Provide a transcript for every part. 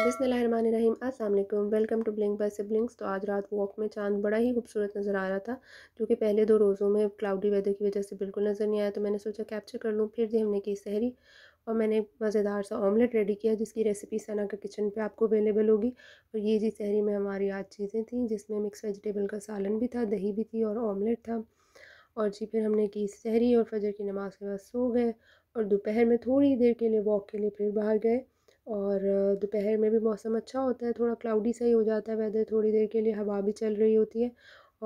बिसमीम अल्लाम welcome to blink by siblings तो आज रात वॉक में चांद बड़ा ही खूबसूरत नज़र आ रहा था जो कि पहले दो रोज़ों में क्लाउडी वेदर की वजह से बिल्कुल नज़र नहीं आया तो मैंने सोचा कैप्चर कर लूँ फिर हमने की सहरी और मैंने मज़ेदार सा ऑमलेट रेडी किया जिसकी रेसिपी सना का किचन पे आपको अवेलेबल होगी और ये जी सहरी में हमारी आज चीज़ें थी जिसमें मिक्स वेजिटेबल का सालन भी था दही भी थी और ऑमलेट था और जी फिर हमने की सहरी और फजर की नमाज़ के बाद सो गए और दोपहर में थोड़ी देर के लिए वॉक के लिए फिर बाहर गए और दोपहर में भी मौसम अच्छा होता है थोड़ा क्लाउडी सा ही हो जाता है वेदर थोड़ी देर के लिए हवा भी चल रही होती है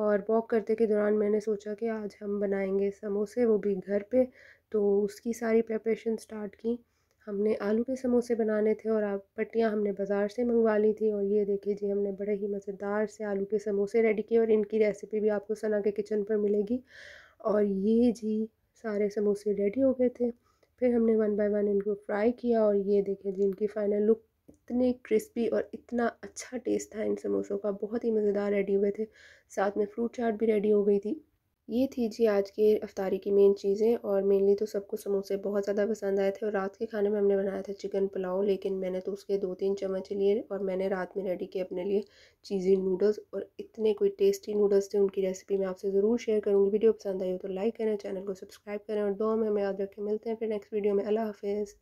और वॉक करते के दौरान मैंने सोचा कि आज हम बनाएंगे समोसे वो भी घर पे तो उसकी सारी प्रेपरेशन स्टार्ट की हमने आलू के समोसे बनाने थे और आप पट्टियाँ हमने बाज़ार से मंगवा ली थी और ये देखिए जी हमने बड़े ही मज़ेदार से आलू के समोसे रेडी किए और इनकी रेसिपी भी आपको सना के किचन पर मिलेगी और ये जी सारे समोसे रेडी हो गए थे फिर हमने वन बाय वन इनको फ्राई किया और ये देखें जी इनकी फाइनल लुक इतने क्रिस्पी और इतना अच्छा टेस्ट था इन समोसों का बहुत ही मज़ेदार रेडी हुए थे साथ में फ्रूट चाट भी रेडी हो गई थी ये थी जी आज की अफ्तारी की मेन चीज़ें और मेनली तो सबको समोसे बहुत ज़्यादा पसंद आए थे और रात के खाने में हमने बनाया था चिकन पुलाव लेकिन मैंने तो उसके दो तीन चम्मच लिए और मैंने रात में रेडी किए अपने लिए चीज़ी नूडल्स और इतने कोई टेस्टी नूडल्स थे उनकी रेसिपी मैं आपसे ज़रूर शेयर करूँगी वीडियो पसंद आई हो तो लाइक करें चैनल को सब्सक्राइब करें और दो में हमें याद रखें मिलते हैं फिर नेक्स्ट वीडियो में अला हाफिज़